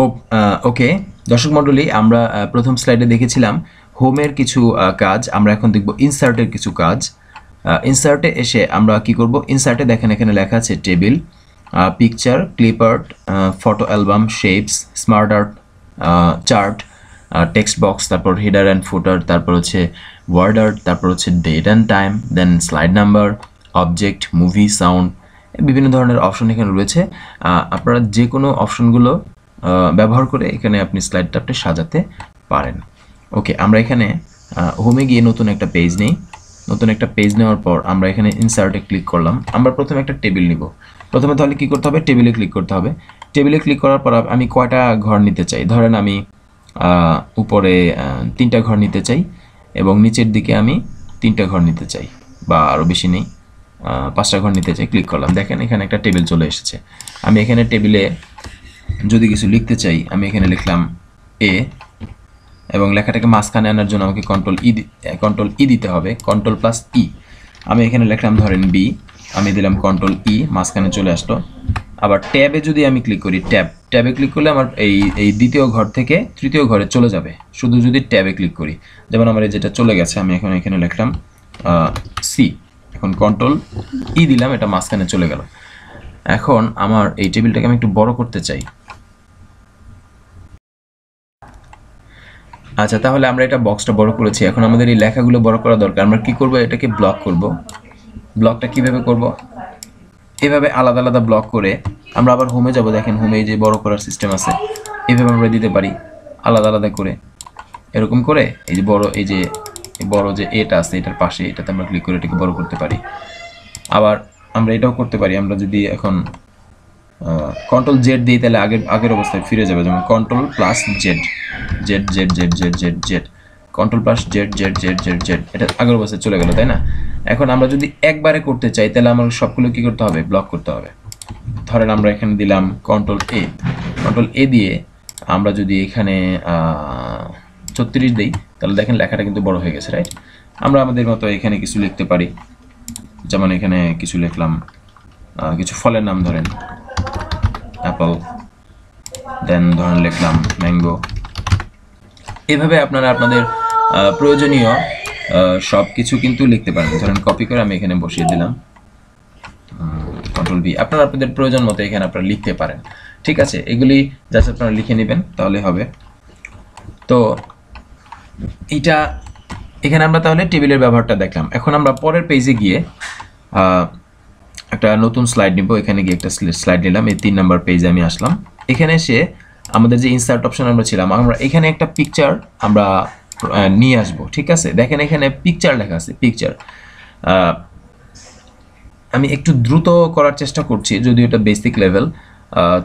ও ওকে দর্শক মণ্ডলী আমরা প্রথম স্লাইডে দেখেছিলাম হোমের কিছু কাজ আমরা এখন দেখব ইনসার্টের কিছু কাজ ইনসার্টে এসে আমরা কি করব ইনসার্টে দেখেন এখানে লেখা আছে table picture clipart photo album shapes smart art chart text box তারপর হিডার অ্যান্ড ফুটার তারপর হচ্ছে ওয়ার্ড আর্ট তারপর হচ্ছে date and time then slide number object movie sound বিভিন্ন ধরনের অপশন এখানে রয়েছে আপনারা যে কোনো অপশনগুলো ব্যবহার করে এখানে আপনি স্লাইড ট্যাপটা সাজাতে পারেন ওকে আমরা এখানে হোমে গিয়ে নতুন একটা পেজ নেই নতুন একটা পেজ নেওয়ার পর আমরা এখানে ইনসার্টে ক্লিক করলাম আমরা প্রথমে একটা টেবিল নিব প্রথমে তাহলে কি করতে হবে টেবিলে ক্লিক করতে হবে টেবিলে ক্লিক করার পর আমি কয়টা ঘর নিতে চাই ধরেন আমি উপরে তিনটা ঘর নিতে চাই এবং নিচের দিকে আমি তিনটা ঘর নিতে চাই বা আরও বেশি নেই পাঁচটা ঘর নিতে চাই ক্লিক করলাম দেখেন এখানে একটা টেবিল চলে এসেছে আমি এখানে টেবিলে যদি কিছু লিখতে চাই আমি এখানে লিখলাম এ এবং লেখাটাকে মাঝখানে আনার জন্য আমাকে কন্ট্রোল ই কন্ট্রোল ই দিতে হবে কন্ট্রোল প্লাস ই আমি এখানে লিখলাম ধরেন বি আমি দিলাম কন্ট্রোল ই e, মাঝখানে চলে আসলো আবার ট্যাবে যদি আমি ক্লিক করি ট্যাব ট্যাবে ক্লিক করলে আমার এই এই দ্বিতীয় ঘর থেকে তৃতীয় ঘরে চলে যাবে শুধু যদি ট্যাবে ক্লিক করি যেমন আমার এই যেটা চলে গেছে আমি এখন এখানে লিখলাম সি এখন কন্ট্রোল ই e দিলাম এটা মাঝখানে চলে গেল এখন আমার এই টেবিলটাকে আমি একটু বড় করতে চাই আচ্ছা তাহলে আমরা এটা বক্সটা বড় করেছি এখন আমাদের এই লেখাগুলো বড় করা দরকার আমরা কি করব এটাকে ব্লক করব ব্লকটা কিভাবে করব এভাবে আলাদা আলাদা ব্লক করে আমরা আবার হোমে যাব দেখেন হোমে যে বড় করার সিস্টেম আছে এভাবে আমরা দিতে পারি আলাদা আলাদা করে এরকম করে এই যে বড় এই যে বড় যে এটা আছে এটার পাশে এটাতে আমরা ক্লিক করে এটাকে বড় করতে পারি আবার আমরা এটাও করতে পারি আমরা যদি এখন কন্ট্রোল জেড দিই তাহলে আগের আগের অবস্থায় ফিরে যাবে যেমন control plus Z Z Z Z Z Z Z control plus Z Z Z Z Z এটা আগের অবস্থায় চলে গেল তাই না এখন আমরা যদি একবারে করতে চাই তাহলে আমার সবগুলো কী করতে হবে ব্লক করতে হবে ধরেন আমরা এখানে দিলাম কন্ট্রোল এ কন্ট্রোল এ দিয়ে আমরা যদি এখানে ছত্রিশ দিই তাহলে দেখেন লেখাটা কিন্তু বড় হয়ে গেছে রাইট আমরা আমাদের মতো এখানে কিছু লিখতে পারি যেমন এখানে কিছু লিখলাম কিছু ফলের নাম ধরেন অ্যাপল দেন ধরেন লিখলাম ম্যাঙ্গো এভাবে আপনারা আপনাদের প্রয়োজনীয় সব কিছু কিন্তু লিখতে পারেন ধরেন কপি করে আমি এখানে বসিয়ে দিলাম কন্ট্রোল বি আপনারা আপনাদের প্রয়োজন মতো এখানে আপনারা লিখতে পারেন ঠিক আছে এগুলি জাস্ট আপনারা লিখে নেবেন তাহলে হবে তো এটা এখানে আমরা তাহলে টেবিলের ব্যবহারটা দেখলাম এখন আমরা পরের পেজে গিয়ে একটা নতুন স্লাইড নিব এখানে গিয়ে একটা স্লাইড নিলাম এই তিন নাম্বার পেজে আমি আসলাম এখানে এসে আমাদের যে ইনসার্ট অপশন আমরা ছিলাম আমরা এখানে একটা পিকচার আমরা নিয়ে আসব ঠিক আছে দেখেন এখানে পিকচার লেখা আছে পিকচার আমি একটু দ্রুত করার চেষ্টা করছি যদিও এটা বেসিক লেভেল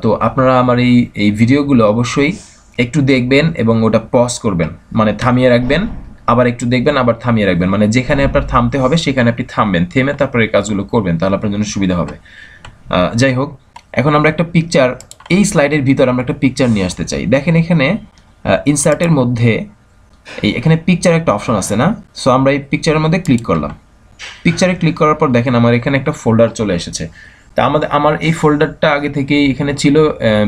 তো আপনারা আমার এই এই ভিডিওগুলো অবশ্যই একটু দেখবেন এবং ওটা পজ করবেন মানে থামিয়ে রাখবেন আবার একটু দেখবেন আবার থামিয়ে রাখবেন মানে যেখানে আপনার থামতে হবে সেখানে আপনি থামবেন থেমে তারপরে এই কাজগুলো করবেন তাহলে আপনার জন্য সুবিধা হবে যাই হোক এখন আমরা একটা পিকচার এই স্লাইডের ভিতর আমরা একটা পিকচার নিয়ে আসতে চাই দেখেন এখানে ইনসার্টের মধ্যে এই এখানে পিকচার একটা অপশন আছে না সো আমরা এই পিকচারের মধ্যে ক্লিক করলাম পিকচারে ক্লিক করার পর দেখেন আমার এখানে একটা ফোল্ডার চলে এসেছে তা আমাদের আমার এই ফোল্ডারটা আগে থেকেই এখানে ছিল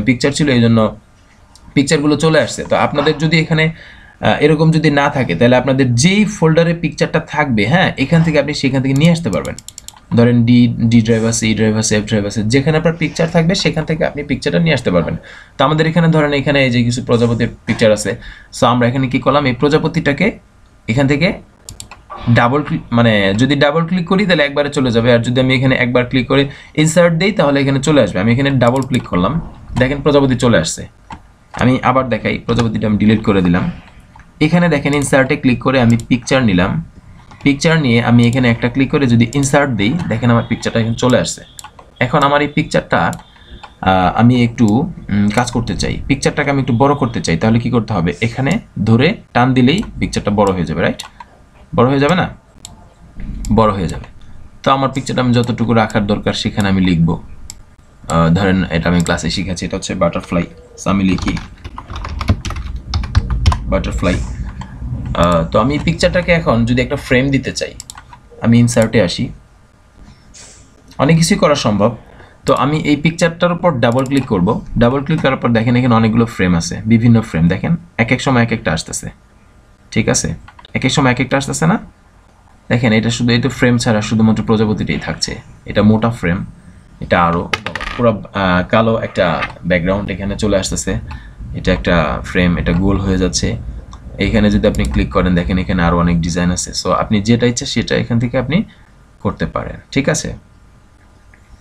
পিকচার ছিল এই জন্য পিকচারগুলো চলে আসছে তো আপনাদের যদি এখানে এরকম যদি না থাকে তাহলে আপনাদের যেই ফোল্ডারে পিকচারটা থাকবে হ্যাঁ এখান থেকে আপনি সেখান থেকে নিয়ে আসতে পারবেন ধরেন D D driver C E drive আছে এফ যেখানে আপনার পিকচার থাকবে সেখান থেকে আপনি পিকচারটা নিয়ে আসতে পারবেন তো আমাদের এখানে ধরেন এখানে এই যে কিছু প্রজাপতির পিকচার আছে সো আমরা এখানে কি করলাম এই প্রজাপতিটাকে এখান থেকে ডাবল ক্লিক মানে যদি ডাবল ক্লিক করি তাহলে একবারে চলে যাবে আর যদি আমি এখানে একবার ক্লিক করে ইনসার্ট দিই তাহলে এখানে চলে আসবে আমি এখানে ডাবল ক্লিক করলাম দেখেন প্রজাপতি চলে আসছে আমি আবার দেখাই প্রজাপতিটা আমি ডিলিট করে দিলাম এখানে দেখেন ইনসার্টে ক্লিক করে আমি পিকচার নিলাম পিকচার নিয়ে আমি এখানে একটা ক্লিক করে যদি ইনসার্ট দিই দেখেন আমার পিকচারটা এখানে চলে আসছে এখন আমার এই পিকচারটা আমি একটু কাজ করতে চাই পিকচারটাকে আমি একটু বড় করতে চাই তাহলে কি করতে হবে এখানে ধরে টান দিলেই পিকচারটা বড় হয়ে যাবে রাইট বড় হয়ে যাবে না বড় হয়ে যাবে তো আমার পিকচারটা আমি যতটুকু রাখার দরকার সেখানে আমি লিখব ধরেন এটা আমি ক্লাসে শিখেছি এটা হচ্ছে বাটারফ্লাই আমি লিখি বাটারফ্লাই তো আমি পিকচারটাকে এখন যদি একটা ফ্রেম দিতে চাই আমি ইনসার্টে আসি অনেক কিছুই করা সম্ভব তো আমি এই পিকচারটার উপর ডাবল ক্লিক করব ডাবল ক্লিক করার পর দেখেন এখানে অনেকগুলো ফ্রেম আছে বিভিন্ন ফ্রেম দেখেন এক এক সময় এক একটা আসতেছে ঠিক আছে এক এক সময় এক একটা আসতেছে না দেখেন এটা শুধু এই তো ফ্রেম ছাড়া শুধুমাত্র প্রজাপতিটাই থাকছে এটা মোটা ফ্রেম এটা আরও পুরো কালো একটা ব্যাকগ্রাউন্ড এখানে চলে আসতেছে এটা একটা ফ্রেম এটা গোল হয়ে যাচ্ছে এইখানে যদি আপনি ক্লিক করেন দেখেন এখানে আরও অনেক ডিজাইন আছে সো আপনি যেটা ইচ্ছা সেটা এখান থেকে আপনি করতে পারেন ঠিক আছে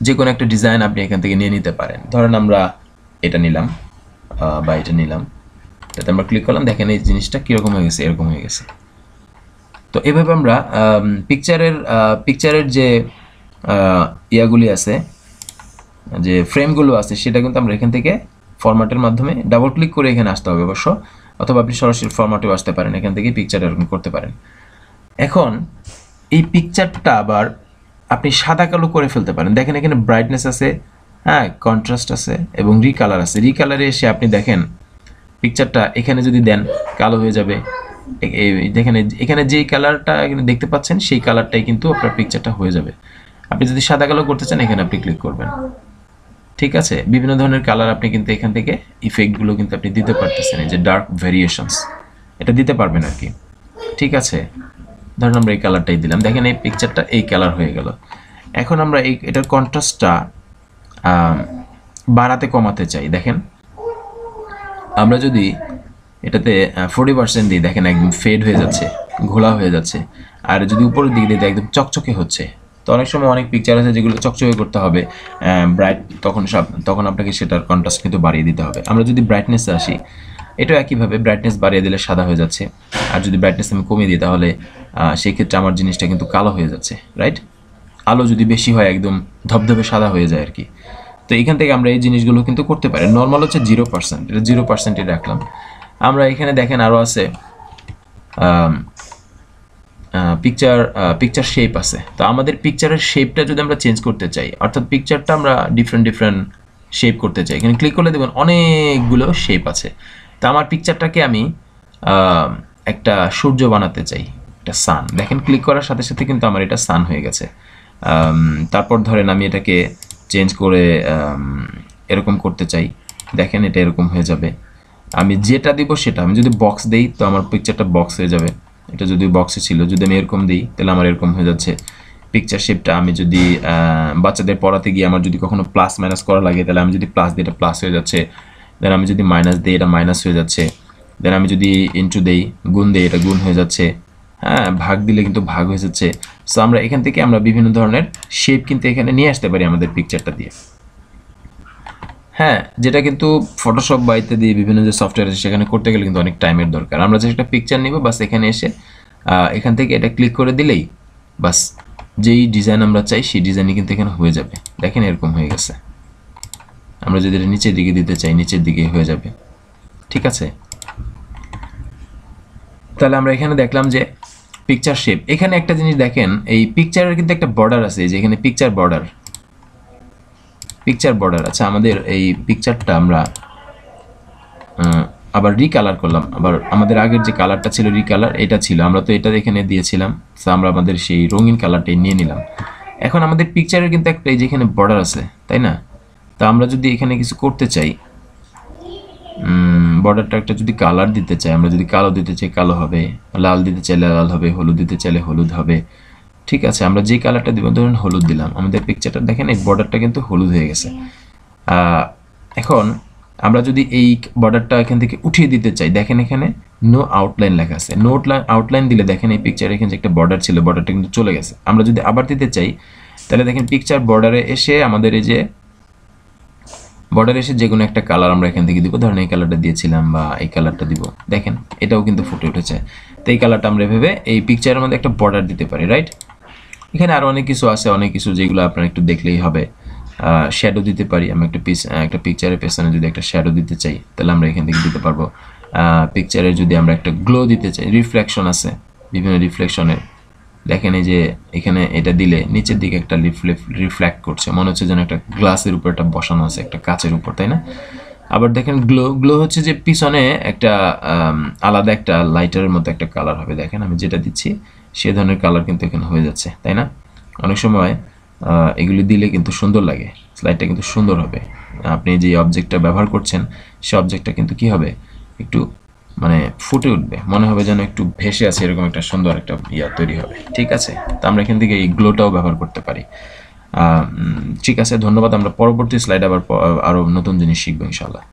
যে কোনো একটা ডিজাইন আপনি এখান থেকে নিয়ে নিতে পারেন ধরেন আমরা এটা নিলাম বা এটা নিলাম তাতে আমরা ক্লিক করলাম দেখেন এই জিনিসটা কীরকম হয়ে গেছে এরকম হয়ে গেছে তো এভাবে আমরা পিকচারের পিকচারের যে ইয়াগুলি আছে যে ফ্রেমগুলো আছে সেটা কিন্তু আমরা এখান থেকে ফরম্যাটের মাধ্যমে ডাবল ক্লিক করে এখানে আসতে হবে অবশ্য অথবা আপনি সরাসরি ফরম্যাটেও আসতে পারেন এখান থেকে পিকচার এরকম করতে পারেন এখন এই পিকচারটা আবার আপনি সাদা কালো করে ফেলতে পারেন দেখেন এখানে ব্রাইটনেস আছে হ্যাঁ কন্ট্রাস্ট আছে এবং রিকালার আছে রিকালারে এসে আপনি দেখেন পিকচারটা এখানে যদি দেন কালো হয়ে যাবে দেখেন এখানে যেই কালারটা এখানে দেখতে পাচ্ছেন সেই কালারটাই কিন্তু আপনার পিকচারটা হয়ে যাবে আপনি যদি সাদা কালো করতে চান এখানে আপনি ক্লিক করবেন ঠিক আছে বিভিন্ন ধরনের কালার আপনি কিন্তু এখান থেকে ইফেক্টগুলো কিন্তু আপনি দিতে পারতেছেন এই যে ডার্ক ভেরিয়েশনস এটা দিতে পারবেন আর কি ঠিক আছে ধরুন আমরা এই কালারটাই দিলাম দেখেন এই পিকচারটা এই কালার হয়ে গেল এখন আমরা এই এটার কন্ট্রাস্টটা বাড়াতে কমাতে চাই দেখেন আমরা যদি এটাতে ফোর্টি পার্সেন্ট দিই দেখেন একদম ফেড হয়ে যাচ্ছে ঘোলা হয়ে যাচ্ছে আর যদি উপরের দিকে দিতে একদম চকচকে হচ্ছে তো অনেক সময় অনেক পিকচার আছে যেগুলো চকচকে করতে হবে ব্রাইট তখন সব তখন আপনাকে সেটার কন্ট্রাস্ট কিন্তু বাড়িয়ে দিতে হবে আমরা যদি ব্রাইটনেসে আসি এটা একইভাবে ব্রাইটনেস বাড়িয়ে দিলে সাদা হয়ে যাচ্ছে আর যদি ব্রাইটনেস আমি কমিয়ে দিই তাহলে সেই ক্ষেত্রে আমার জিনিসটা কিন্তু কালো হয়ে যাচ্ছে রাইট আলো যদি বেশি হয় একদম ধবধবে সাদা হয়ে যায় আর কি তো এখান থেকে আমরা এই জিনিসগুলো কিন্তু করতে পারি নর্মাল হচ্ছে জিরো পার্সেন্ট এটা জিরো পার্সেন্টে রাখলাম আমরা এখানে দেখেন আরও আছে পিকচার পিকচার শেপ আছে তো আমাদের পিকচারের শেপটা যদি আমরা চেঞ্জ করতে চাই অর্থাৎ পিকচারটা আমরা ডিফারেন্ট ডিফারেন্ট শেপ করতে চাই এখানে ক্লিক করলে দেখবেন অনেকগুলো শেপ আছে তো আমার পিকচারটাকে আমি একটা সূর্য বানাতে চাই একটা সান দেখেন ক্লিক করার সাথে সাথে কিন্তু আমার এটা সান হয়ে গেছে তারপর ধরেন আমি এটাকে চেঞ্জ করে এরকম করতে চাই দেখেন এটা এরকম হয়ে যাবে আমি যেটা দিব সেটা আমি যদি বক্স দেই তো আমার পিকচারটা বক্স হয়ে যাবে এটা যদি বক্সে ছিল যদি আমি এরকম দিই তাহলে আমার এরকম হয়ে যাচ্ছে পিকচার শেপটা আমি যদি বাচ্চাদের পড়াতে গিয়ে আমার যদি কখনো প্লাস মাইনাস করা লাগে তাহলে আমি যদি প্লাস দিই এটা প্লাস হয়ে যাচ্ছে দেন আমি যদি মাইনাস দিই এটা মাইনাস হয়ে যাচ্ছে দেন আমি যদি ইন্টু দেই গুণ দিই এটা গুণ হয়ে যাচ্ছে হ্যাঁ ভাগ দিলে কিন্তু ভাগ হয়ে যাচ্ছে সো আমরা এখান থেকে আমরা বিভিন্ন ধরনের শেপ কিন্তু এখানে নিয়ে আসতে পারি আমাদের পিকচারটা দিয়ে হ্যাঁ যেটা কিন্তু ফটোশপ বা ইত্যাদি বিভিন্ন যে সফটওয়্যার আছে সেখানে করতে গেলে কিন্তু অনেক টাইমের দরকার আমরা যে একটা পিকচার নিব বাস এখানে এসে এখান থেকে এটা ক্লিক করে দিলেই বাস যেই ডিজাইন আমরা চাই সেই ডিজাইনই কিন্তু এখানে হয়ে যাবে দেখেন এরকম হয়ে গেছে আমরা যদি এটা নিচের দিকে দিতে চাই নিচের দিকে হয়ে যাবে ঠিক আছে তাহলে আমরা এখানে দেখলাম যে পিকচার শেপ এখানে একটা জিনিস দেখেন এই পিকচারের কিন্তু একটা বর্ডার আছে যে এখানে পিকচার বর্ডার পিকচার বর্ডার আচ্ছা আমাদের এই পিকচারটা আমরা আবার রিকালার করলাম আবার আমাদের আগের যে কালারটা ছিল রিকালার এটা ছিল আমরা তো এটা এখানে দিয়েছিলাম তো আমরা আমাদের সেই রঙিন কালারটাই নিয়ে নিলাম এখন আমাদের পিকচারের কিন্তু একটা এই যেখানে বর্ডার আছে তাই না তা আমরা যদি এখানে কিছু করতে চাই বর্ডারটা একটা যদি কালার দিতে চাই আমরা যদি কালো দিতে চাই কালো হবে লাল দিতে চাইলে লাল হবে হলুদ দিতে চাইলে হলুদ হবে ঠিক আছে আমরা যে কালারটা দিব ধরেন হলুদ দিলাম আমাদের পিকচারটা দেখেন এই বর্ডারটা কিন্তু হলুদ হয়ে গেছে এখন আমরা যদি এই বর্ডারটা এখান থেকে উঠিয়ে দিতে চাই দেখেন এখানে নো আউটলাইন লেখা আছে নো আউটলাইন দিলে দেখেন এই পিকচারে এখানে একটা বর্ডার ছিল বর্ডারটা কিন্তু চলে গেছে আমরা যদি আবার দিতে চাই তাহলে দেখেন পিকচার বর্ডারে এসে আমাদের এই যে বর্ডারে এসে যে কোনো একটা কালার আমরা এখান থেকে দিব ধরেন এই কালারটা দিয়েছিলাম বা এই কালারটা দিব দেখেন এটাও কিন্তু ফুটে উঠেছে তো এই কালারটা আমরা ভেবে এই পিকচারের মধ্যে একটা বর্ডার দিতে পারি রাইট এখানে আরও অনেক কিছু আছে অনেক কিছু যেগুলো আপনার একটু দেখলেই হবে শ্যাডো দিতে পারি আমি একটা পিস একটা পিকচারের পেছনে যদি একটা শ্যাডো দিতে চাই তাহলে আমরা এখান থেকে দিতে পারবো পিকচারে যদি আমরা একটা গ্লো দিতে চাই রিফ্লেকশন আছে বিভিন্ন রিফ্লেকশনের দেখেন এই যে এখানে এটা দিলে নিচের দিকে একটা রিফ্লেক্ট করছে মনে হচ্ছে যেন একটা গ্লাসের উপর একটা বসানো আছে একটা কাচের উপর তাই না আবার দেখেন গ্লো গ্লো হচ্ছে যে পিছনে একটা আলাদা একটা লাইটারের মতো একটা কালার হবে দেখেন আমি যেটা দিচ্ছি সে ধরনের কালার কিন্তু এখানে হয়ে যাচ্ছে তাই না অনেক সময় এগুলি দিলে কিন্তু সুন্দর লাগে স্লাইডটা কিন্তু সুন্দর হবে আপনি যে অবজেক্টটা ব্যবহার করছেন সে অবজেক্টটা কিন্তু কি হবে একটু মানে ফুটে উঠবে মনে হবে যেন একটু ভেসে আছে এরকম একটা সুন্দর একটা ইয়া তৈরি হবে ঠিক আছে তো আমরা এখান থেকে এই গ্লোটাও ব্যবহার করতে পারি ঠিক আছে ধন্যবাদ আমরা পরবর্তী স্লাইড আবার আরও নতুন জিনিস শিখবো ইনশাল্লাহ